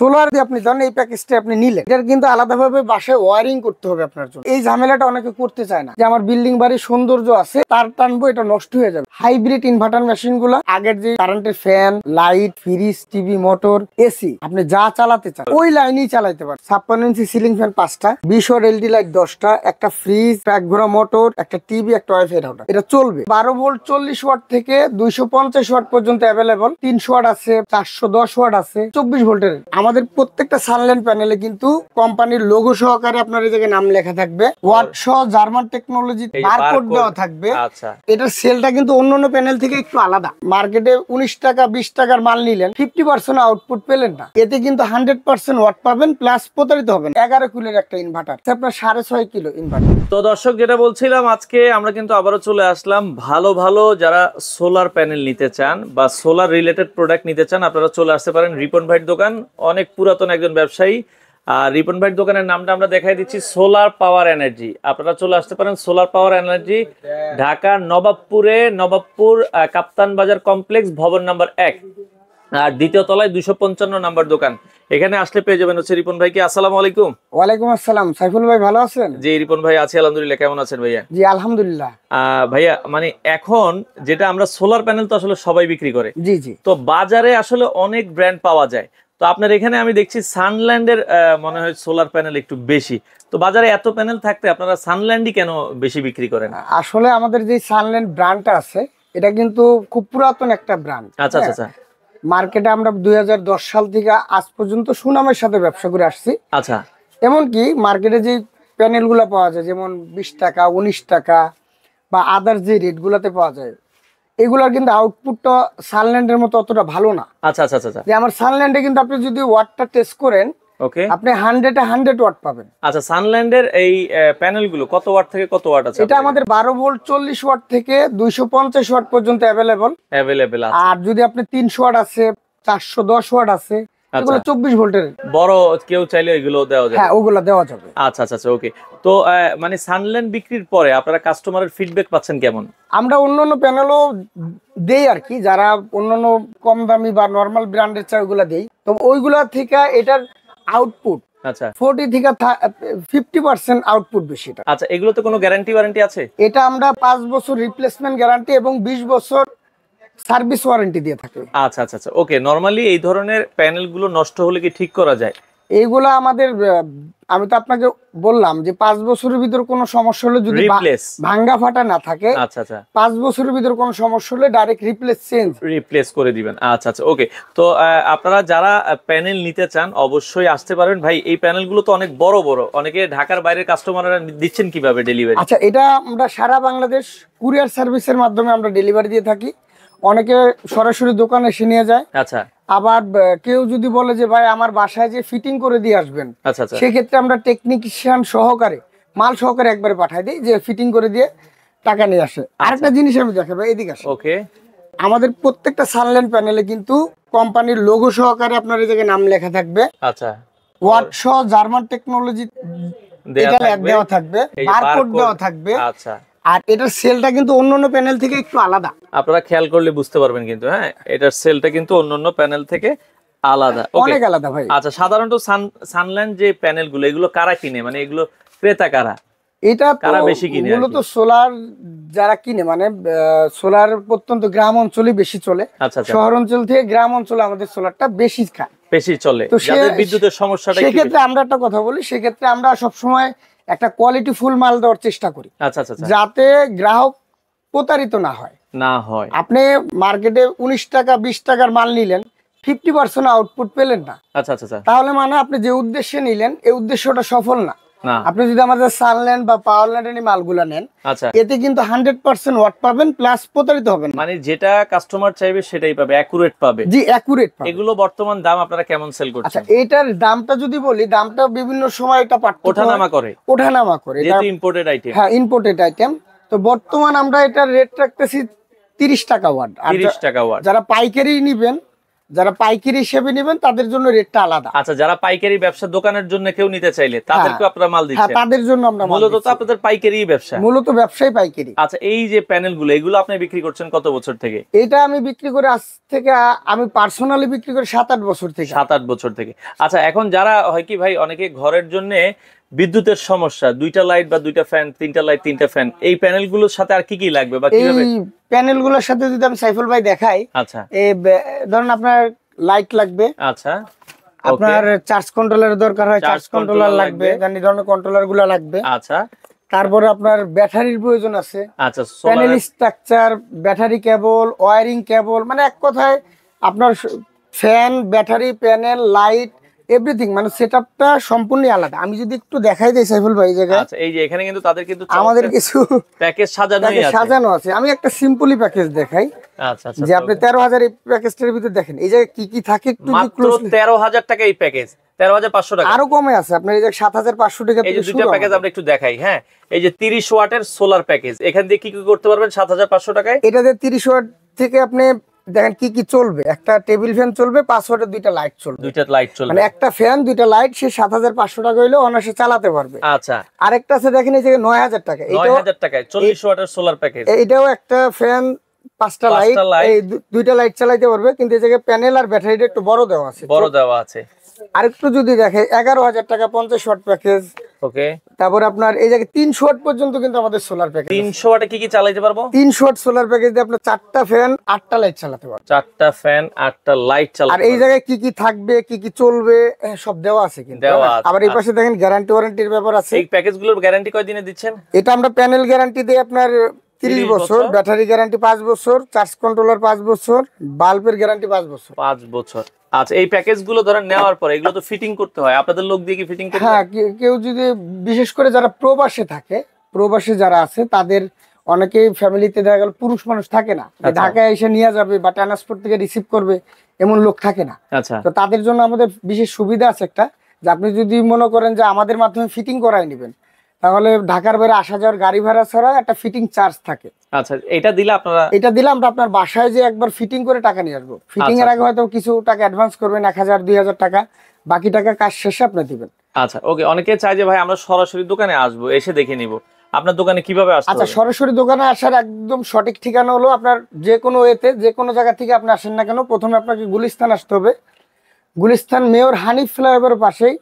Solar দিয়ে আপনি জানেন এই প্যাকেজটা আপনি নিলেন এটার কিন্তু আলাদাভাবে বাসে ওয়ারিং করতে হবে আপনার জন্য এই ঝামেলাটা অনেকে করতে চায় না যে আমার বিল্ডিং বাড়ির সৌন্দর্য আছে তার টানবো এটা নষ্ট হয়ে যাবে হাইব্রিড ইনভার্টার মেশিন গুলো আগের যে কারেন্টের fan light fridge TV motor AC আপনি যা চালাতে চান ওই লাইনেই চালাইতে পারেন ছাপ্পান্ন ইঞ্চি সিলিং ফ্যান পাঁচটা বিশ ওর এলডি লাইট দশটা একটা ফ্রিজ প্যাক ঘোরা মোটর একটা টিভি একটা ওয়াইফাই রাউটার এটা চলবে বারো ভোল্ট চল্লিশ ওয়াট থেকে দুইশো পঞ্চাশ ওয়াট পর্যন্ত অ্যাভেলেবল তিনশো ওয়াট আছে চারশো দশ ওয়াট আছে চব্বিশ ভোল্টের আমাদের প্রত্যেকটা সানল্যান্ড প্যানেলে কিন্তু কোম্পানির লোগো সহকারে আপনার এই নাম লেখা থাকবে ওয়াট জার্মান টেকনোলজি বারকোড দেওয়া থাকবে আচ্ছা। এটার সেলটা কিন্তু অন্য অন্য প্যানেল থেকে একটু আলাদা মার্কেটে উনিশ টাকা বিশ টাকার মাল নিলেন ফিফটি পার্সেন্ট আউটপুট পেলেন না এতে কিন্তু হান্ড্রেড পার্সেন্ট ওয়াট পাবেন প্লাস প্রতারিত হবেন এগারো কিলোর একটা ইনভার্টার আপনার সাড়ে ছয় কিলো ইনভার্টার তো দর্শক যেটা বলছিলাম আজকে আমরা কিন্তু আবারও চলে আসলাম ভালো ভালো যারা সোলার প্যানেল নিতে চান বা সোলার রিলেটেড প্রোডাক্ট নিতে চান আপনারা চলে আসতে পারেন রিপন ভাইয়ের দোকান অনেক পুরাতন একজন ব্যবসায়ী আর রিপন ভাইয়ের দোকানের নামটা আমরা দেখাই দিচ্ছি সোলার পাওয়ার এনার্জি আপনারা চলে আসতে পারেন সোলার পাওয়ার এনার্জি ঢাকা নবাবপুরে নবাবপুর কাপ্তান বাজার কমপ্লেক্স ভবন নাম্বার এক আর দ্বিতীয় তলায় দুশো পঞ্চান্ন নাম্বার দোকান এখানে আসলে পেয়ে যাবেন হচ্ছে রিপন ভাইকে আসসালাম আলাইকুম ওয়ালাইকুম আসসালাম সাইফুল ভাই ভালো আছেন জি রিপন ভাই আছি আলহামদুলিল্লাহ কেমন আছেন ভাইয়া জি আলহামদুলিল্লাহ ভাইয়া মানে এখন যেটা আমরা সোলার প্যানেল তো আসলে সবাই বিক্রি করে জি জি তো বাজারে আসলে অনেক ব্র্যান্ড পাওয়া যায় তো আপনার এখানে আমি দেখছি সানল্যান্ডের মনে হয় সোলার প্যানেল একটু বেশি তো বাজারে এত প্যানেল থাকতে আপনারা সানল্যান্ডই কেন বেশি বিক্রি করেন আসলে আমাদের যে সানল্যান্ড ব্র্যান্ডটা আছে এটা কিন্তু খুব পুরাতন একটা ব্র্যান্ড আচ্ছা আচ্ছা মার্কেটে আচ্ছা। হ্যাঁ। আমরা দুই সাল থেকে আজ পর্যন্ত সুনামের সাথে ব্যবসা করে আসছি আচ্ছা এমনকি মার্কেটে যে প্যানেলগুলো পাওয়া যায় যেমন বিশ টাকা উনিশ টাকা বা আদার যে রেটগুলোতে পাওয়া যায় এগুলোর কিন্তু আউটপুটটা সানল্যান্ডের মতো অতটা ভালো না আচ্ছা আচ্ছা আচ্ছা, আচ্ছা। যে আমার সানল্যান্ডে কিন্তু আপনি যদি ওয়াটটা টেস্ট করেন ওকে আপনি 100 এ 100 ওয়াট পাবেন আচ্ছা সানল্যান্ডের এই প্যানেলগুলো কত ওয়াট থেকে কত ওয়াট আছে এটা আমাদের 12 ভোল্ট 40 ওয়াট থেকে 250 ওয়াট পর্যন্ত अवेलेबल अवेलेबल আছে আর যদি আপনি 300 ওয়াট আছে 410 ওয়াট আছে আচ্ছা। বড় কেউ চাইলে এগুলো দেওয়া যাবে হ্যাঁ, ওগুলো দেওয়া যাবে আচ্ছা, আচ্ছা, আচ্ছা ওকে তো মানে বিক্রির পরে আপনারা কাস্টমারের ফিডব্যাক পাচ্ছেন কেমন আমরা আর কি যারা অন্যান্য কম দামি বা ব্র্যান্ডের চা ওগুলো দেই তো ওইগুলা থেকে এটার আউটপুট আচ্ছা থেকে আউটপুট বেশি আচ্ছা এগুলোতে কোনো গ্যারান্টি ওয়ারেন্টি আছে এটা আমরা পাঁচ বছর রিপ্লেসমেন্ট গ্যারান্টি এবং 20 বছর সার্ভিস ওয়ারেন্টি দিয়ে থাকে আচ্ছা আচ্ছা আচ্ছা ওকে নরমালি এই ধরনের প্যানেলগুলো নষ্ট হলে কি ঠিক করা যায় এইগুলো আমাদের আমি তো আপনাকে বললাম যে পাঁচ বছরের ভিতর কোনো সমস্যা হলে যদি ভাঙ্গা ফাটা না থাকে আচ্ছা আচ্ছা পাঁচ বছরের ভিতর কোনো সমস্যা হলে ডাইরেক্ট রিপ্লেস চেঞ্জ রিপ্লেস করে দিবেন আচ্ছা আচ্ছা ওকে তো আপনারা যারা প্যানেল নিতে চান অবশ্যই আসতে পারবেন ভাই এই প্যানেলগুলো তো অনেক বড় বড় অনেকে ঢাকার বাইরের কাস্টমাররা দিচ্ছেন কিভাবে ডেলিভারি আচ্ছা এটা আমরা সারা বাংলাদেশ কুরিয়ার সার্ভিসের মাধ্যমে আমরা ডেলিভারি দিয়ে থাকি অনেকে সরাসরি দোকানে এসে নিয়ে যায় আচ্ছা আবার কেউ যদি বলে যে ভাই আমার বাসায় যে ফিটিং করে দিয়ে আসবেন আচ্ছা, আচ্ছা। সেক্ষেত্রে আমরা টেকনিকশিয়ান সহকারে মাল সহকারে একবারে পাঠাই দিই যে ফিটিং করে দিয়ে টাকা নিয়ে আসে আচ্ছা। আরেকটা জিনিস আমি দেখাবো এদিকে আসে ওকে আমাদের প্রত্যেকটা সানলাইন প্যানেলে কিন্তু কোম্পানির লোগো সহকারে আপনার এই জায়গায় নাম লেখা থাকবে আচ্ছা ওয়াট সহ জার্মান টেকনোলজি দেওয়া থাকবে বারকোড দেওয়া থাকবে আচ্ছা আর এটার সেলটা কিন্তু অন্যান্য প্যানেল থেকে একটু আলাদা আপনারা খেয়াল করলে বুঝতে পারবেন কিন্তু হ্যাঁ এটার সেলটা কিন্তু অন্যান্য প্যানেল থেকে আলাদা অনেক আলাদা ভাই আচ্ছা সাধারণত সানল্যান্ড যে প্যানেলগুলো এগুলো কারা কিনে মানে এগুলো ক্রেতা কারা এটা কারা বেশি কিনে সোলার যারা কিনে মানে সোলার প্রত্যন্ত গ্রাম বেশি চলে আচ্ছা, আচ্ছা। শহর অঞ্চল থেকে গ্রাম অঞ্চলে আমাদের সোলারটা বেশি খায় বেশি চলে তো বিদ্যুতের সেক্ষেত্রে আমরা একটা কথা বলি সেক্ষেত্রে আমরা সবসময় একটা কোয়ালিটি ফুল মাল দেওয়ার চেষ্টা করি আচ্ছা, আচ্ছা, আচ্ছা। যাতে গ্রাহক প্রতারিত না হয় না হয় আপনি মার্কেটে উনিশ টাকা বিশ টাকার মাল নিলেন ফিফটি পার্সেন্ট আউটপুট পেলেন না আচ্ছা আচ্ছা তাহলে মানে আপনি যে উদ্দেশ্যে নিলেন এই উদ্দেশ্যটা সফল না আপনি যদি আমাদের সানল্যান্ড বা পাওয়ারল্যান্ড এই মালগুলা নেন আচ্ছা এতে কিন্তু হান্ড্রেড পার্সেন্ট ওয়াট পাবেন প্লাস প্রতারিত হবেন মানে যেটা কাস্টমার চাইবে সেটাই পাবে অ্যাকুরেট পাবে জি অ্যাকুরেট এগুলো বর্তমান দাম আপনারা কেমন সেল করছেন আচ্ছা এটার দামটা যদি বলি দামটা বিভিন্ন সময় এটা পার্থক্য ওঠানামা করে ওঠানামা করে যেহেতু ইম্পোর্টেড আইটেম হ্যাঁ ইম্পোর্টেড আইটেম তো বর্তমান আমরা এটার রেট রাখতেছি তিরিশ টাকা ওয়াট তিরিশ টাকা ওয়াট যারা পাইকারি নিবেন যারা পাইকারি হিসেবে নেবেন তাদের জন্য রেটটা আলাদা আচ্ছা যারা পাইকারি ব্যবসা দোকানের জন্য কেউ নিতে চাইলে হ্যাঁ। তাদেরকে আপনারা মাল হ্যাঁ, দিচ্ছেন হ্যাঁ তাদের জন্য আমরা মূলত তো আপনাদের পাইকারি ব্যবসা মূলত ব্যবসায়ী পাইকারি আচ্ছা এই যে প্যানেলগুলো এগুলো আপনি বিক্রি করছেন কত বছর থেকে এটা আমি বিক্রি করে আজ থেকে আমি পার্সোনালি বিক্রি করে সাত আট বছর থেকে সাত আট বছর থেকে আচ্ছা এখন যারা হয় কি ভাই অনেকে ঘরের জন্য বিদ্যুতের সমস্যা দুইটা লাইট বা দুইটা ফ্যান তিনটা লাইট তিনটা ফ্যান এই প্যানেলগুলোর সাথে আর কি কি লাগবে বা কিভাবে এই প্যানেলগুলোর সাথে যদি আমি সাইফুল ভাই দেখাই আচ্ছা এই ধরুন আপনার লাইট লাগবে আচ্ছা আপনার চার্জ কন্ট্রোলার দরকার হয় চার্জ কন্ট্রোলার লাগবে জানি ধরনের কন্ট্রোলার গুলো লাগবে আচ্ছা তারপরে আপনার ব্যাটারির প্রয়োজন আছে আচ্ছা panel structure battery cable wiring cable মানে এক কথায় আপনার fan battery panel light everything মানে সেটআপটা সম্পূর্ণই আলাদা আমি যদি একটু দেখাই দেই সাইফুল ভাই জায়গা আচ্ছা এই যে এখানে কিন্তু তাদের কিন্তু আমাদের কিছু প্যাকেজ সাজানো আছে সাজানো আছে আমি একটা সিম্পলি প্যাকেজ দেখাই আচ্ছা আচ্ছা যে আপনি 13000 এই প্যাকেজের ভিতরে দেখেন এই জায়গা কি কি থাকে একটু ক্লোজ 13000 টাকা এই প্যাকেজ 13500 টাকা আরো কমে আছে আপনার এই যে 7500 টাকা এই যে দুটো প্যাকেজ আমরা একটু দেখাই হ্যাঁ এই যে 30 ওয়াটের সোলার প্যাকেজ এখান দিয়ে কি কি করতে পারবেন 7500 টাকায় এটাতে 30 ওয়াট থেকে আপনি দেখেন কি কি চলবে একটা টেবিল ফ্যান চলবে পাঁচশোটা দুইটা লাইট চলবে দুইটা লাইট চলবে মানে একটা ফ্যান দুইটা লাইট সে সাত হাজার পাঁচশো টাকা হইলে অনায়াসে চালাতে পারবে আচ্ছা আরেকটা আছে দেখেন এই যে নয় হাজার টাকা নয় হাজার টাকায় চল্লিশ ওয়াটের সোলার প্যাকেজ এটাও একটা ফ্যান পাঁচটা লাইট এই দুইটা লাইট চালাইতে পারবে কিন্তু এই জায়গায় প্যানেল আর ব্যাটারিটা একটু বড় দেওয়া আছে বড় দেওয়া আছে আরেকটু যদি দেখে এগারো হাজার টাকা পঞ্চাশ ওয়াট প্যাকেজ ওকে তারপর আপনার এই জায়গায় তিনশো ওয়াট পর্যন্ত কিন্তু আমাদের সোলার প্যাকেজ তিনশো ওয়াটে কি কি চালাতে পারবো তিনশো ওয়াট সোলার প্যাকেজ দিয়ে আপনার চারটা ফ্যান আটটা লাইট চালাতে পারবো চারটা ফ্যান আটটা লাইট চালাতে আর এই জায়গায় কি কি থাকবে কি কি চলবে হ্যাঁ, সব দেওয়া আছে কিন্তু আবার এই পাশে দেখেন গ্যারান্টি ওয়ারেন্টির ব্যাপার আছে এই গুলোর গ্যারান্টি কয় দিনে দিচ্ছেন এটা আমরা প্যানেল গ্যারান্টি দিয়ে আপনার 30 বছর ব্যাটারি গ্যারান্টি 5 বছর চার্জ কন্ট্রোলার 5 বছর বাল্বের গ্যারান্টি 5 বছর 5 বছর আচ্ছা এই প্যাকেজগুলো ধরেন নেওয়ার পরে এগুলো তো ফিটিং করতে হয় আপনাদের লোক দিয়ে কি ফিটিং করতে হ্যাঁ কেউ যদি বিশেষ করে যারা প্রবাসে থাকে প্রবাসে যারা আছে তাদের অনেকেই ফ্যামিলিতে দেখা গেল পুরুষ মানুষ থাকে না আচ্ছা। ঢাকায় এসে নিয়ে যাবে বা ট্রান্সপোর্ট থেকে রিসিভ করবে এমন লোক থাকে না আচ্ছা। তো তাদের জন্য আমাদের বিশেষ সুবিধা আছে একটা যে আপনি যদি মনে করেন যে আমাদের মাধ্যমে ফিটিং করায় নেবেন তাহলে ঢাকার বাইরে আসা যাওয়ার গাড়ি ভাড়া ছাড়া একটা ফিটিং চার্জ থাকে আচ্ছা এটা এটা আপনার বাসায় যে একবার ফিটিং করে টাকা নিয়ে আসবো ফিটিং আচ্ছা, এর আচ্ছা। আগে হয়তো কিছু টাকা অ্যাডভান্স করবেন এক হাজার দুই হাজার টাকা বাকি টাকা কাজ শেষে আপনি দিবেন আচ্ছা ওকে যে ভাই আমরা সরাসরি দোকানে আসবো এসে দেখে নিব আপনার দোকানে কিভাবে আচ্ছা সরাসরি দোকানে আসার একদম সঠিক ঠিকানা হলো আপনার যে কোনো এতে যে কোনো জায়গা থেকে আপনি আসেন না কেন প্রথমে আপনাকে গুলিস্তান আসতে হবে গুলিস্তান মেয়র হানিফ ফ্লাইওভার পাশেই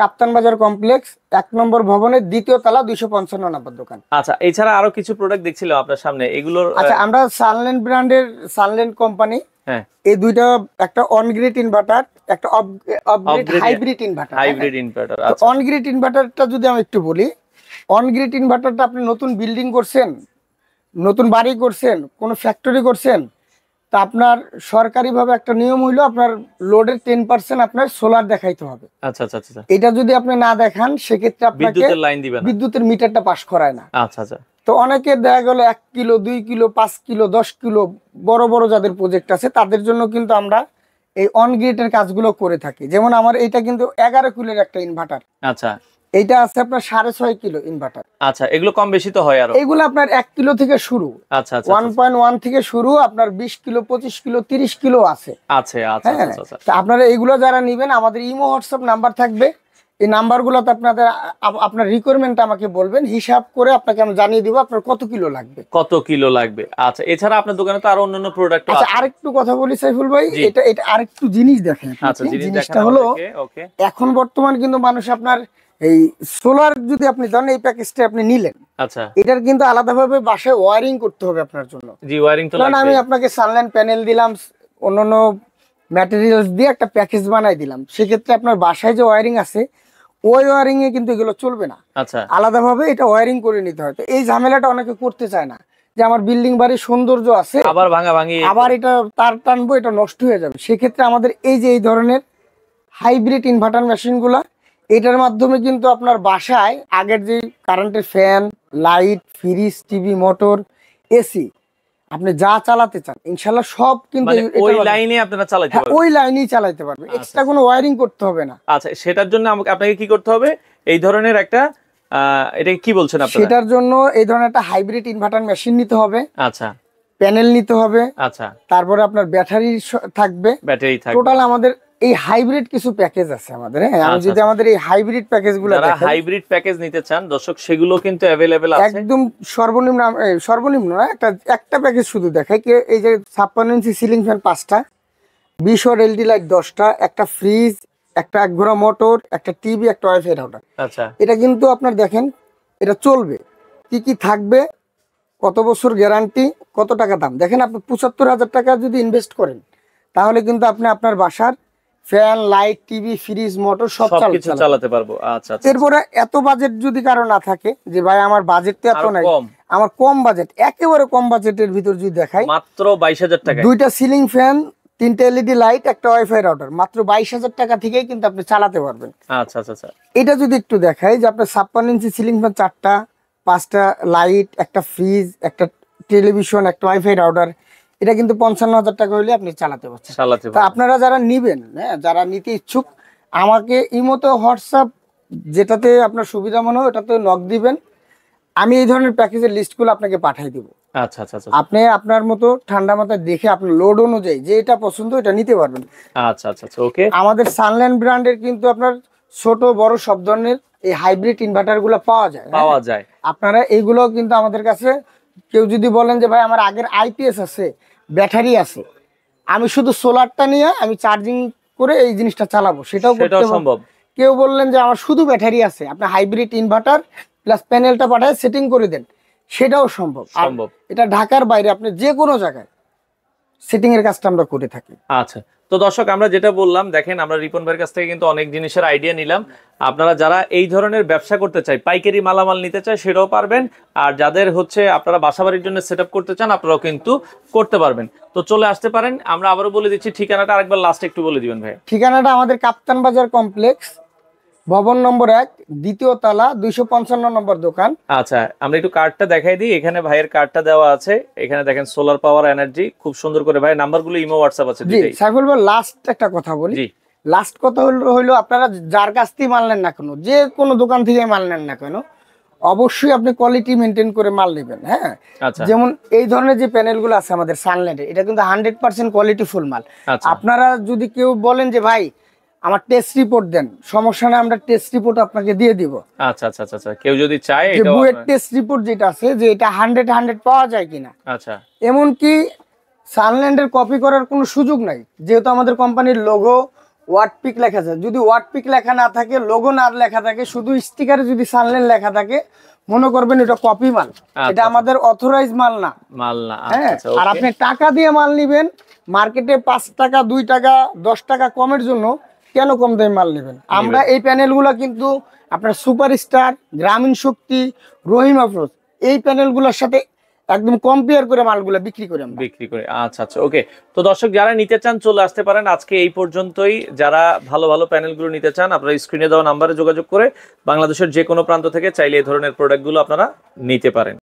কাপ্তান বাজার কমপ্লেক্স এক নম্বর ভবনের দ্বিতীয় তলা দুইশো পঞ্চান্ন নম্বর দোকান আচ্ছা এছাড়া আরো কিছু প্রোডাক্ট দেখছিল আপনার সামনে এগুলোর আচ্ছা আমরা সানল্যান্ড ব্র্যান্ডের সানল্যান্ড কোম্পানি এই দুইটা একটা অনগ্রিড ইনভার্টার একটা off grid hybrid inverter hybrid inverter on grid ইনভার্টারটা যদি আমি একটু বলি অনগ্রিড ইনভার্টারটা আপনি নতুন বিল্ডিং করছেন নতুন বাড়ি করছেন কোনো ফ্যাক্টরি করছেন তা আপনার সরকারিভাবে একটা নিয়ম হইলো আপনার লোডের টেন পার্সেন্ট আপনার সোলার দেখাইতে হবে আচ্ছা, আচ্ছা আচ্ছা আচ্ছা এটা যদি আপনি না দেখান সেক্ষেত্রে আপনাকে বিদ্যুতের মিটারটা পাস করায় না আচ্ছা আচ্ছা তো অনেকে দেখা গেল এক কিলো দুই কিলো পাঁচ কিলো দশ কিলো বড় বড় যাদের প্রজেক্ট আছে তাদের জন্য কিন্তু আমরা এই অনগ্রিডের কাজগুলো করে থাকি যেমন আমার এটা কিন্তু এগারো কিলোর একটা ইনভার্টার আচ্ছা এটা আছে আপনার সাড়ে ছয় কিলো ইনভার্টার আচ্ছা এগুলো কম বেশি তো হয় আর এগুলো আপনার এক কিলো থেকে শুরু আচ্ছা ওয়ান পয়েন্ট ওয়ান থেকে শুরু আপনার বিশ কিলো পঁচিশ কিলো তিরিশ কিলো আছে আচ্ছা, হ্যাঁ, আচ্ছা আচ্ছা, আচ্ছা। আপনারা এগুলো যারা নিবেন আমাদের ইমো হোয়াটসঅ্যাপ নাম্বার থাকবে এই নাম্বারগুলোতে আপনাদের আপনার রিকোয়ারমেন্ট আমাকে বলবেন হিসাব করে আপনাকে আমি জানিয়ে দিব আপনার কত কিলো লাগবে কত কিলো লাগবে আচ্ছা এছাড়া আপনার দোকানে তো আরো অন্যান্য প্রোডাক্ট আচ্ছা, আছে আচ্ছা আরেকটু কথা বলি সাইফুল ভাই এটা এটা আরেকটু জিনিস দেখেন আচ্ছা জিনিসটা হলো এখন বর্তমান কিন্তু মানুষ আপনার এই সোলার যদি আপনি জান এই প্যাকেজটা আপনি নিলেন আচ্ছা এটার কিন্তু আলাদাভাবে বাসায় ওয়্যারিং করতে হবে আপনার জন্য জি ওয়্যারিং তো লাগবে আমি আপনাকে সানলাইন প্যানেল দিলাম অন্যান্য ম্যাটেরিয়ালস দিয়ে একটা প্যাকেজ বানাই দিলাম সেক্ষেত্রে আপনার বাসায় যে ওয়্যারিং আছে ওই ওয়ারিং এ কিন্তু এগুলো চলবে না আচ্ছা আলাদাভাবে এটা ওয়ারিং করে নিতে হয় তো এই ঝামেলাটা অনেকে করতে চায় না যে আমার বিল্ডিং বাড়ির সৌন্দর্য আছে আবার ভাঙা ভাঙি আবার এটা তার টানবো এটা নষ্ট হয়ে যাবে সেক্ষেত্রে আমাদের এই যে এই ধরনের হাইব্রিড ইনভার্টার মেশিনগুলা এটার মাধ্যমে কিন্তু আপনার বাসায় আগের যে কারেন্টের fan light fridge TV motor AC আপনি যা চালাতে চান ইনশাল্লাহ সব কিন্তু মানে ওই লাইনে আপনারা চালাতে হ্যাঁ, পারবেন ওই লাইনেই চালাতে পারবেন এক্সট্রা আচ্ছা। কোনো ওয়্যারিং করতে হবে না আচ্ছা সেটার জন্য আমাকে আপনাকে কি করতে হবে এই ধরনের একটা এটা কি বলছেন আপনারা সেটার জন্য এই ধরনের একটা হাইব্রিড ইনভার্টার মেশিন নিতে হবে আচ্ছা প্যানেল নিতে হবে আচ্ছা তারপরে আপনার ব্যাটারি থাকবে ব্যাটারি থাকবে টোটাল আমাদের এই হাইব্রিড কিছু প্যাকেজ আছে আমাদের হ্যাঁ আমি আচ্ছা, যদি আচ্ছা। আমাদের এই হাইব্রিড প্যাকেজগুলো যারা হাইব্রিড প্যাকেজ নিতে চান দর্শক সেগুলো কিন্তু अवेलेबल আছে একদম সর্বনিম্ন সর্বনিম্ন না একটা একটা প্যাকেজ শুধু দেখাই কি এই যে 56 ইঞ্চি সিলিং ফ্যান পাঁচটা 20 ওয়াট এলডি লাইট 10টা একটা ফ্রিজ একটা এক ঘোড়া মোটর একটা টিভি একটা ওয়াইফাই রাউটার আচ্ছা এটা কিন্তু আপনার দেখেন এটা চলবে কি কি থাকবে কত বছর গ্যারান্টি কত টাকা দাম দেখেন আপনি পঁচাত্তর হাজার টাকা যদি ইনভেস্ট করেন তাহলে কিন্তু আপনি আপনার বাসার fan light TV fridge motor সব কিছু চালাতে পারবো আচ্ছা, আচ্ছা এরপরে আচ্ছা। এত বাজেট যদি কারো না থাকে যে ভাই আমার বাজেট তো এত নাই আমার কম বাজেট একেবারে কম বাজেটের ভিতর যদি দেখাই মাত্র বাইশ হাজার টাকা দুইটা সিলিং ফ্যান লাইট একটা ওয়াইফাই মাত্র বাইশ হাজার টাকা থেকেই কিন্তু আপনি চালাতে পারবেন আচ্ছা আচ্ছা, আচ্ছা। এটা যদি একটু যে আপনার ছাপ্পান্ন ইঞ্চি সিলিং ফ্যান চারটা পাঁচটা লাইট একটা ফ্রিজ একটা টেলিভিশন একটা ওয়াইফাই রাউডার এটা কিন্তু পঞ্চান্ন হাজার টাকা হলে আপনি চালাতে পারছেন তো আপনারা যারা নিবেন হ্যাঁ যারা নিতে ইচ্ছুক আমাকে ইমোতে হোয়াটসঅ্যাপ যেটাতে আপনার সুবিধা মনে হয় ওটাতে নক দিবেন আমি এই ধরনের প্যাকেজের লিস্টগুলো আপনাকে পাঠিয়ে দিব আচ্ছা আচ্ছা, আচ্ছা আচ্ছা আপনি আপনার মতো ঠান্ডা মাথায় দেখে আপনার লোড অনুযায়ী যে এটা পছন্দ এটা নিতে পারবেন আচ্ছা আচ্ছা, আচ্ছা ওকে আমাদের সানল্যান্ড ব্র্যান্ডের কিন্তু আপনার ছোট বড় সব ধরনের এই হাইব্রিড ইনভার্টার গুলো পাওয়া যায় হ্যাঁ? পাওয়া যায় আপনারা এইগুলো কিন্তু আমাদের কাছে কেউ যদি বলেন যে ভাই আমার আগের আইপিএস আছে ব্যাটারি আছে আমি শুধু সোলারটা নিয়ে আমি চার্জিং করে এই জিনিসটা চালাবো সেটাও করতে সম্ভব কেউ বললেন যে আমার শুধু ব্যাটারি আছে আপনার হাইব্রিড ইনভার্টার প্লাস প্যানেলটা পাঠায় সেটিং করে দেন সেটাও সম্ভব সম্ভব এটা ঢাকার বাইরে আপনি যে কোনো জায়গায় সেটিং এর কাজটা আমরা করে থাকি আচ্ছা তো দর্শক আমরা যেটা বললাম দেখেন আমরা রিপন ভাইয়ের কাছ থেকে কিন্তু অনেক জিনিসের আইডিয়া নিলাম আপনারা যারা এই ধরনের ব্যবসা করতে চাই পাইকারি মালামাল নিতে চায় সেটাও পারবেন আর যাদের হচ্ছে আপনারা বাসাবাড়ির জন্য সেট করতে চান আপনারাও কিন্তু করতে পারবেন তো চলে আসতে পারেন আমরা আবারও বলে দিচ্ছি ঠিকানাটা আরেকবার লাস্ট একটু বলে দিবেন ভাই ঠিকানাটা আমাদের কাপ্তান বাজার কমপ্লেক্স ভবন নম্বর এক দ্বিতীয় তালা দুইশো পঞ্চান্ন নম্বর দোকান আচ্ছা আমরা একটু কার্ডটা দেখাই দিই এখানে ভাইয়ের কার্ডটা দেওয়া আছে এখানে দেখেন সোলার পাওয়ার এনার্জি খুব সুন্দর করে ভাই গুলো ইমো হোয়াটসঅ্যাপ আছে সাইফুল ভাই লাস্ট একটা কথা বলি লাস্ট কথা হলো হইলো আপনারা যার কাছ থেকে মাল নেন না কেন যে কোনো দোকান থেকে মাল নেন না কেন অবশ্যই আপনি কোয়ালিটি মেনটেন করে মাল নেবেন হ্যাঁ আচ্ছা। যেমন এই ধরনের যে প্যানেলগুলো আছে আমাদের সানলাইটে এটা কিন্তু হান্ড্রেড পার্সেন্ট কোয়ালিটি ফুল মাল আচ্ছা। আপনারা যদি কেউ বলেন যে ভাই আমার টেস্ট রিপোর্ট দেন সমস্যা নেই আমরা টেস্ট রিপোর্ট আপনাকে দিয়ে দিব আচ্ছা আচ্ছা আচ্ছা, আচ্ছা। কেউ যদি চায় এটা বুয়ের টেস্ট রিপোর্ট যেটা আছে যে এটা 100 100 পাওয়া যায় কিনা আচ্ছা এমন কি সানল্যান্ডের কপি করার কোনো সুযোগ নাই যেহেতু আমাদের কোম্পানির লোগো ওয়াট পিক লেখা আছে যদি ওয়াট পিক লেখা না থাকে লোগো না লেখা থাকে শুধু স্টিকারে যদি সানল্যান্ড লেখা থাকে মনে করবেন এটা কপি মাল আচ্ছা, এটা আচ্ছা। আমাদের অথরাইজ মাল না মাল না হ্যাঁ আর আপনি টাকা দিয়ে মাল নেবেন মার্কেটে পাঁচ টাকা দুই টাকা দশ টাকা কমের জন্য কেন কম দামে মাল নেবেন আমরা এই প্যানেলগুলো কিন্তু আপনার সুপারস্টার গ্রামীণ শক্তি রহিম আফরোজ এই প্যানেলগুলোর সাথে একদম কম্পেয়ার করে মালগুলো বিক্রি করে বিক্রি করে আচ্ছা আচ্ছা ওকে তো দর্শক যারা নিতে চান চলে আসতে পারেন আজকে এই পর্যন্তই যারা ভালো ভালো প্যানেলগুলো নিতে চান আপনারা স্ক্রিনে দেওয়া নাম্বারে যোগাযোগ করে বাংলাদেশের যে কোনো প্রান্ত থেকে চাইলে এই ধরনের প্রোডাক্টগুলো আপনারা নিতে পারেন